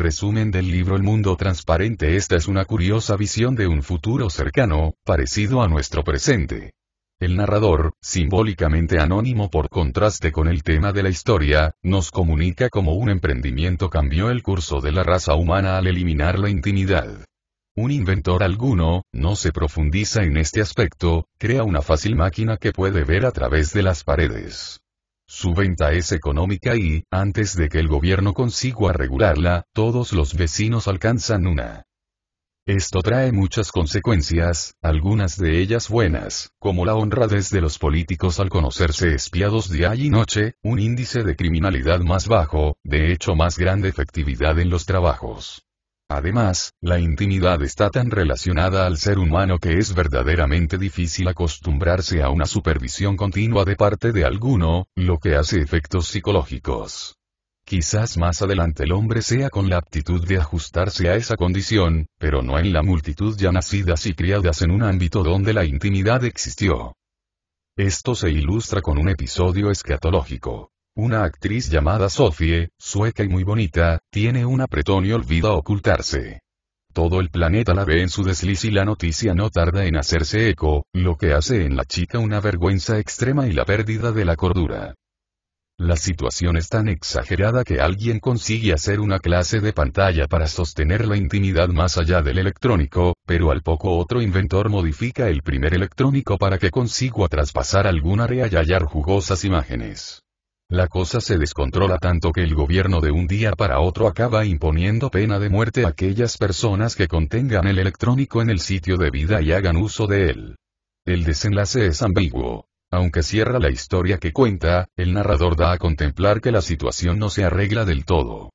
Resumen del libro El mundo transparente Esta es una curiosa visión de un futuro cercano, parecido a nuestro presente. El narrador, simbólicamente anónimo por contraste con el tema de la historia, nos comunica cómo un emprendimiento cambió el curso de la raza humana al eliminar la intimidad. Un inventor alguno, no se profundiza en este aspecto, crea una fácil máquina que puede ver a través de las paredes. Su venta es económica y, antes de que el gobierno consiga regularla, todos los vecinos alcanzan una. Esto trae muchas consecuencias, algunas de ellas buenas, como la honradez de los políticos al conocerse espiados día y noche, un índice de criminalidad más bajo, de hecho más grande efectividad en los trabajos. Además, la intimidad está tan relacionada al ser humano que es verdaderamente difícil acostumbrarse a una supervisión continua de parte de alguno, lo que hace efectos psicológicos. Quizás más adelante el hombre sea con la aptitud de ajustarse a esa condición, pero no en la multitud ya nacidas y criadas en un ámbito donde la intimidad existió. Esto se ilustra con un episodio escatológico. Una actriz llamada Sophie, sueca y muy bonita, tiene un apretón y olvida ocultarse. Todo el planeta la ve en su desliz y la noticia no tarda en hacerse eco, lo que hace en la chica una vergüenza extrema y la pérdida de la cordura. La situación es tan exagerada que alguien consigue hacer una clase de pantalla para sostener la intimidad más allá del electrónico, pero al poco otro inventor modifica el primer electrónico para que consiga traspasar algún área y hallar jugosas imágenes. La cosa se descontrola tanto que el gobierno de un día para otro acaba imponiendo pena de muerte a aquellas personas que contengan el electrónico en el sitio de vida y hagan uso de él. El desenlace es ambiguo. Aunque cierra la historia que cuenta, el narrador da a contemplar que la situación no se arregla del todo.